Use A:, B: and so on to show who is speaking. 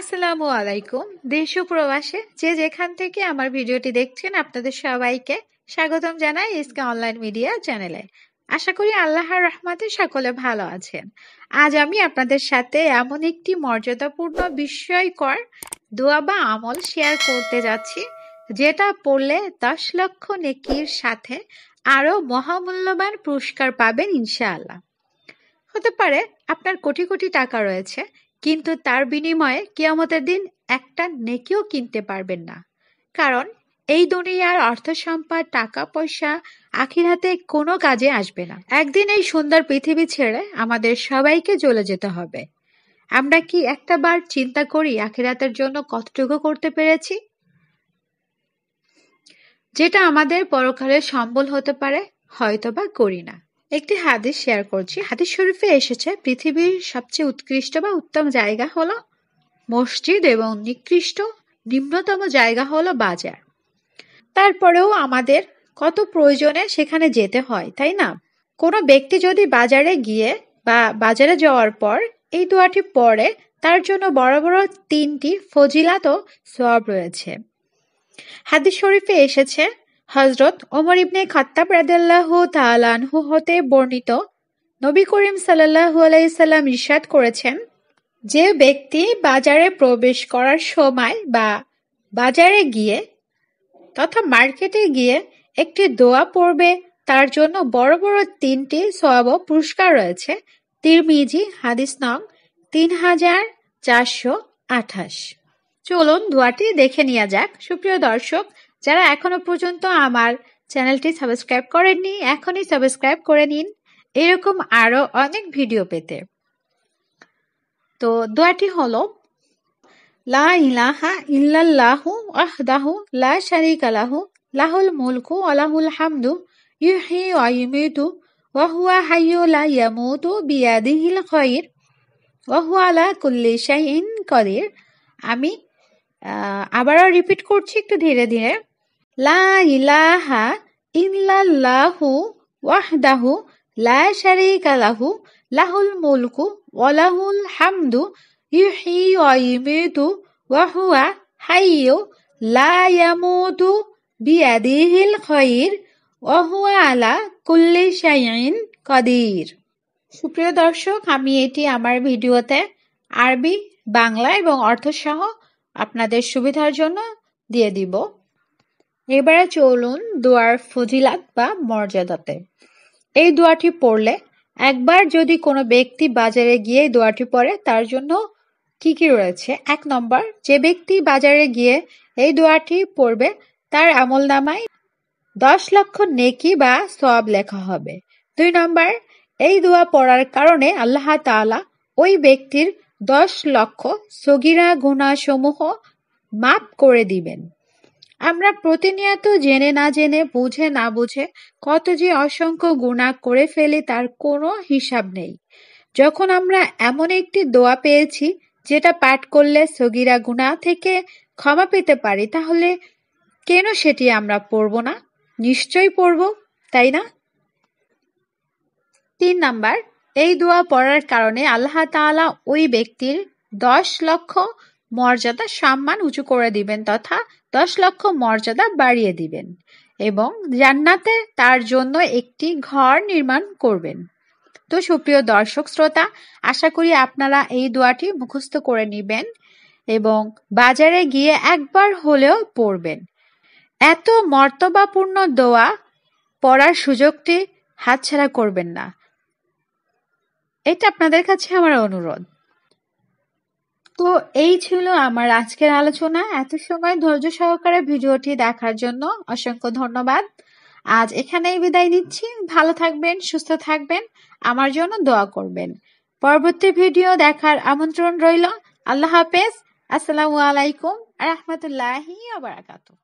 A: আসসালামু আলাইকুম দেশ প্রবাসে যে যেখান থেকে আমার ভিডিওটি দেখছেন আপনাদের সবাইকে স্বাগতম জানাই ইসকে অনলাইন মিডিয়া চ্যানেলে আশা করি আল্লাহর রহমাতে সকলে ভালো আছেন আজ আমি আপনাদের সাথে এমন একটি মর্যাদাপূর্ণ বিস্ময়কর দোয়া বা আমল শেয়ার করতে যাচ্ছি যেটা পড়লে দশ লক্ষ নেকির সাথে আরও মহামূল্যবান পুরস্কার পাবেন ইনশাআল্লাহ হতে পারে আপনার কোটি কোটি টাকা রয়েছে কিন্তু তার বিনিময়ে কিয়ামতের দিন একটা নেকিও কিনতে পারবেন না কারণ এই দুনিয়ার অর্থ সম্পদ টাকা পয়সা আখির হাতে কোনো কাজে আসবে না একদিন এই সুন্দর পৃথিবী ছেড়ে আমাদের সবাইকে চলে যেতে হবে আমরা কি একটা বার চিন্তা করি আখিরাতের জন্য কতটুকু করতে পেরেছি যেটা আমাদের পরকালে সম্বল হতে পারে হয়তোবা করি না একটি হাদিস শেয়ার করছি হাদিস শরীফে এসেছে পৃথিবীর সবচেয়ে উৎকৃষ্ট বা উত্তম জায়গা হলো মসজিদ এবং নিকৃষ্ট নিম্নতম জায়গা হলো বাজার তারপরেও আমাদের কত প্রয়োজনে সেখানে যেতে হয় তাই না কোনো ব্যক্তি যদি বাজারে গিয়ে বা বাজারে যাওয়ার পর এই দোয়াটি পরে তার জন্য বড় বড় তিনটি ফজিলাত সব রয়েছে হাদিস শরীফে এসেছে হজরত ওমর ইবনে খাত্তাব রাদিয়াল্লাহু তাআলা হতে বর্ণিত নবী করিম সাল্লাল্লাহু আলাইহি সাল্লাম ইরশাদ করেছেন যে ব্যক্তি বাজারে প্রবেশ করার সময় বা বাজারে গিয়ে তথা মার্কেটে গিয়ে একটি দোয়া পড়বে তার জন্য বড় বড় তিনটি সব পুরস্কার রয়েছে তিরমিজি হাদিস নং তিন হাজার চারশো আঠাশ চলুন দোয়াটি দেখে নেওয়া যাক সুপ্রিয় দর্শক যারা এখনো পর্যন্ত আমার চ্যানেলটি সাবস্ক্রাইব করেননি এখনই সাবস্ক্রাইব করে নিন এরকম আরও অনেক ভিডিও পেতে তো দোয়াটি হলো লা ইলাহা ইল্লাল্লাহু আহদাহু লা শারিকা লাহু লাহুল মুলকু ওয়ালাহুল হামদু ইউহি ওয়া ইউমিতু ওয়া হুয়া হাইয়্যু লা ইয়ামুতু বিয়াদিহিল খায়র ওয়া হুয়া আলা কুল্লি শাইইন কাদির আমি আবারও রিপিট করছি একটু ধীরে ধীরে লা ইলাহা ইল্লাল্লাহু ওয়াহদাহু লা শারীকা লাহু লাহুল মুলকু ওয়া লাহুল হামদু ইউহি ওয়া ইউমিতু ওয়া হুয়া হাইয়্যু লা ইয়ামুতু বিয়াদিহিল খায়র ওয়া হুয়া আলা কুল্লি শাইইন কাদির সুপ্রিয় দর্শক আমি এটি আমার ভিডিওতে আরবি বাংলা এবং অর্থসহ আপনাদের সুবিধার জন্য দিয়ে দিব এবারে চলুন দোয়ার ফজিলাত বা মর্যাদাতে এই দোয়াটি পড়লে একবার যদি কোনো ব্যক্তি বাজারে গিয়ে দোয়াটি পড়ে তার জন্য কি কি রয়েছে এক নম্বর যে ব্যক্তি বাজারে গিয়ে এই দোয়াটি পড়বে তার আমল নামায় দশ লক্ষ নেকি বা সব লেখা হবে দুই নম্বর এই দোয়া পড়ার কারণে আল্লাহ তালা ওই ব্যক্তির দশ লক্ষ সগিরা গুণাসমূহ সমূহ করে দিবেন আমরা প্রতিনিয়ত জেনে না জেনে বুঝে না বুঝে কত যে অসংখ্য গুণা করে ফেলি তার কোনো হিসাব নেই যখন আমরা এমন একটি দোয়া পেয়েছি যেটা পাঠ করলে সগিরা গুণা থেকে ক্ষমা পেতে পারি তাহলে কেন সেটি আমরা পড়ব না নিশ্চয়ই পড়ব তাই না তিন নাম্বার এই দোয়া পড়ার কারণে আল্লাহ তাআলা ওই ব্যক্তির দশ লক্ষ মর্যাদা সম্মান উঁচু করে দিবেন তথা দশ লক্ষ মর্যাদা বাড়িয়ে দিবেন এবং জান্নাতে তার জন্য একটি ঘর নির্মাণ করবেন তো সুপ্রিয় দর্শক শ্রোতা আশা করি আপনারা এই দোয়াটি মুখস্থ করে নেবেন এবং বাজারে গিয়ে একবার হলেও পড়বেন এত মর্তবাপূর্ণ দোয়া পড়ার সুযোগটি হাতছাড়া করবেন না এটা আপনাদের কাছে আমার অনুরোধ তো এই ছিল আমার আজকের আলোচনা এত সময় ধৈর্য সহকারে ভিডিওটি দেখার জন্য অসংখ্য ধন্যবাদ আজ এখানেই বিদায় নিচ্ছি ভালো থাকবেন সুস্থ থাকবেন আমার জন্য দোয়া করবেন পরবর্তী ভিডিও দেখার আমন্ত্রণ রইল আল্লাহ হাফেজ আসসালামু আলাইকুম রহমতুল্লাহ আবরাকাতু